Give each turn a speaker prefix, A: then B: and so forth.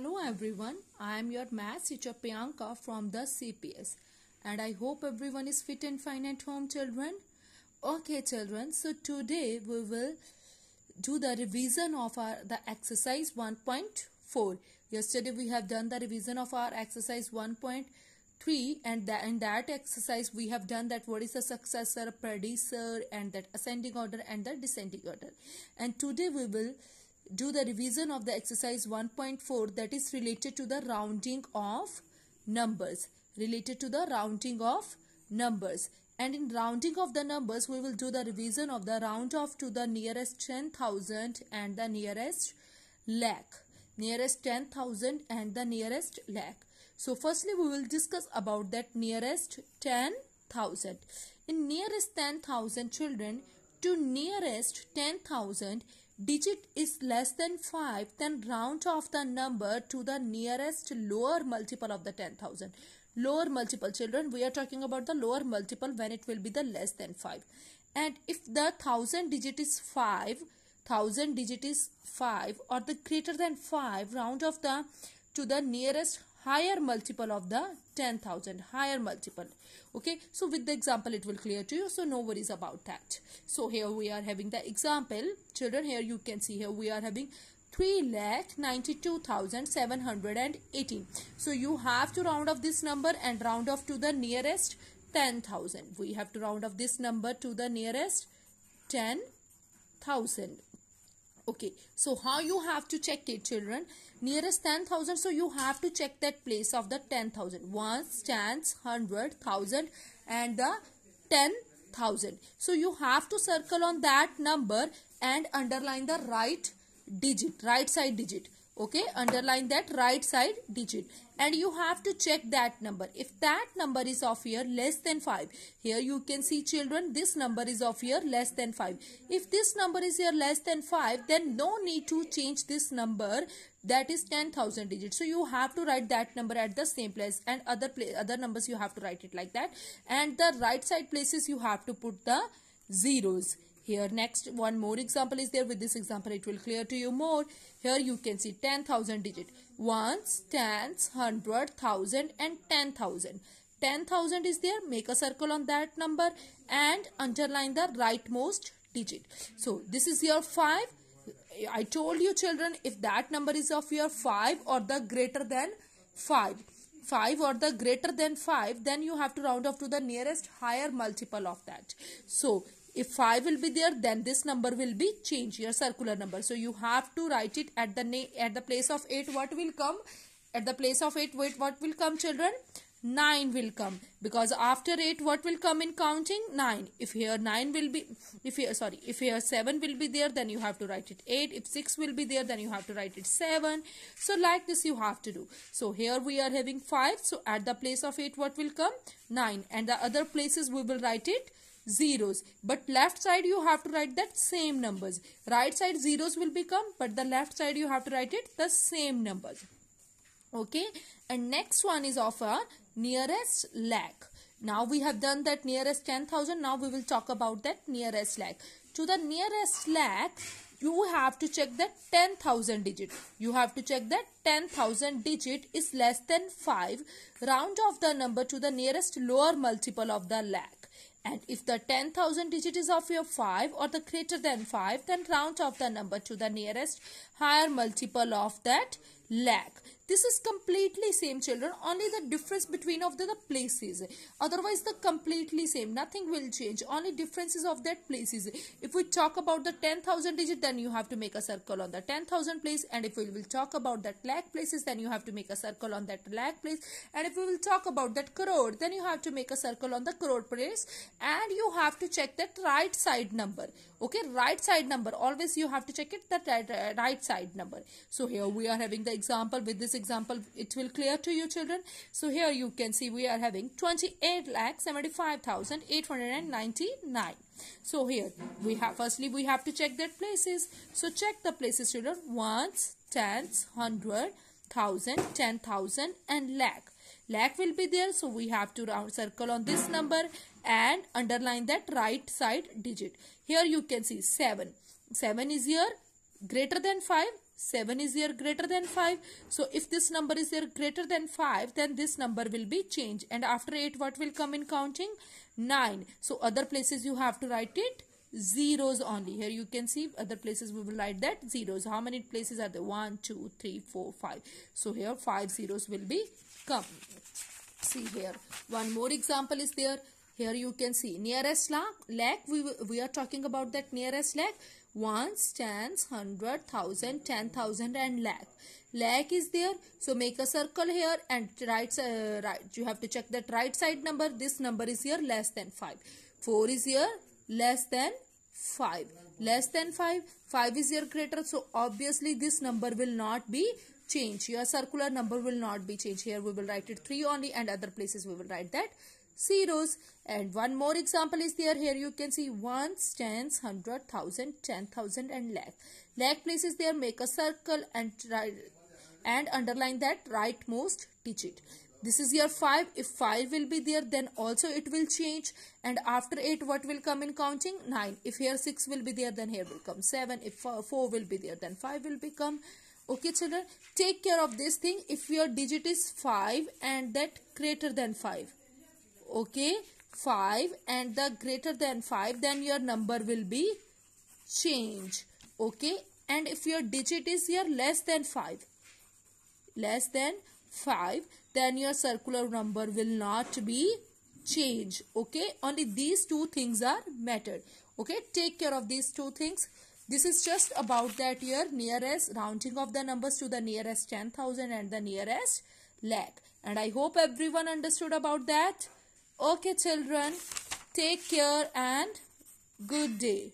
A: Hello everyone, I am your math teacher Priyanka from the CPS and I hope everyone is fit and fine at home children. Okay children, so today we will do the revision of our the exercise 1.4. Yesterday we have done the revision of our exercise 1.3 and in that exercise we have done that what is the successor, predecessor and that ascending order and the descending order. And today we will do the revision of the exercise 1.4 that is related to the rounding of numbers related to the rounding of numbers and in rounding of the numbers we will do the revision of the round off to the nearest 10,000 and the nearest lakh nearest 10,000 and the nearest lakh so firstly we will discuss about that nearest 10,000 in nearest 10,000 children to nearest 10,000 digit is less than 5 then round off the number to the nearest lower multiple of the 10000 lower multiple children we are talking about the lower multiple when it will be the less than 5 and if the thousand digit is 5 thousand digit is 5 or the greater than 5 round off the to the nearest higher multiple of the 10,000 higher multiple okay so with the example it will clear to you so no worries about that so here we are having the example children here you can see here we are having 3 lakh 92,718 so you have to round off this number and round off to the nearest 10,000 we have to round off this number to the nearest 10,000 okay so how you have to check it children nearest 10,000 so you have to check that place of the 10,000 ones tens hundred thousand and the 10,000 so you have to circle on that number and underline the right digit right side digit okay underline that right side digit and you have to check that number if that number is of here less than 5 here you can see children this number is of here less than 5 if this number is here less than 5 then no need to change this number that is 10000 digits so you have to write that number at the same place and other place other numbers you have to write it like that and the right side places you have to put the zeros here next one more example is there with this example it will clear to you more here you can see 10,000 digit ones tens hundred thousand and ten thousand 10,000 is there make a circle on that number and underline the rightmost digit so this is your 5 I told you children if that number is of your 5 or the greater than 5 5 or the greater than 5 then you have to round off to the nearest higher multiple of that so if 5 will be there then this number will be changed your circular number so you have to write it at the at the place of 8 what will come at the place of 8 wait what will come children 9 will come because after 8 what will come in counting 9 if here 9 will be if here sorry if here 7 will be there then you have to write it 8 if 6 will be there then you have to write it 7 so like this you have to do so here we are having 5 so at the place of 8 what will come 9 and the other places we will write it zeros but left side you have to write that same numbers right side zeros will become but the left side you have to write it the same numbers okay and next one is of a nearest lakh now we have done that nearest 10,000 now we will talk about that nearest lakh to the nearest lakh you have to check that 10,000 digit. You have to check that 10,000 digit is less than 5. Round off the number to the nearest lower multiple of the lakh. And if the 10,000 digit is of your 5 or the greater than 5, then round off the number to the nearest higher multiple of that lakh this is completely same children only the difference between of the, the places otherwise the completely same nothing will change only differences of that places if we talk about the 10000 digit then you have to make a circle on the 10000 place and if we will talk about that lakh places then you have to make a circle on that lakh place and if we will talk about that crore then you have to make a circle on the crore place and you have to check that right side number okay right side number always you have to check it that right, right side number so here we are having the example with this example it will clear to you children so here you can see we are having 28 lakh 75899 so here we have firstly we have to check their places so check the places children ones tens hundred thousand ten thousand and lakh lakh will be there so we have to round circle on this number and underline that right side digit here you can see 7 7 is here greater than 5 7 is here greater than 5. So if this number is here greater than 5 then this number will be changed. And after 8 what will come in counting? 9. So other places you have to write it zeros only. Here you can see other places we will write that zeros. How many places are there? 1, 2, 3, 4, 5. So here 5 zeros will be come. See here. One more example is there here you can see nearest lakh we, we are talking about that nearest lakh ones stands thousand ten thousand and lakh lakh is there so make a circle here and right uh, right you have to check that right side number this number is here less than 5 4 is here less than 5 less than 5 5 is here greater so obviously this number will not be changed your circular number will not be changed here we will write it 3 only and other places we will write that zeros and one more example is there here you can see ones tens hundred thousand ten thousand and lakh lakh places there make a circle and try and underline that rightmost digit this is your 5 if 5 will be there then also it will change and after 8 what will come in counting 9 if here 6 will be there then here will come 7 if 4 will be there then 5 will become okay children take care of this thing if your digit is 5 and that greater than 5 okay 5 and the greater than 5 then your number will be change okay and if your digit is here less than 5 less than 5 then your circular number will not be change okay only these two things are mattered okay take care of these two things this is just about that your nearest rounding of the numbers to the nearest 10,000 and the nearest lakh and I hope everyone understood about that Okay, children, take care and good day.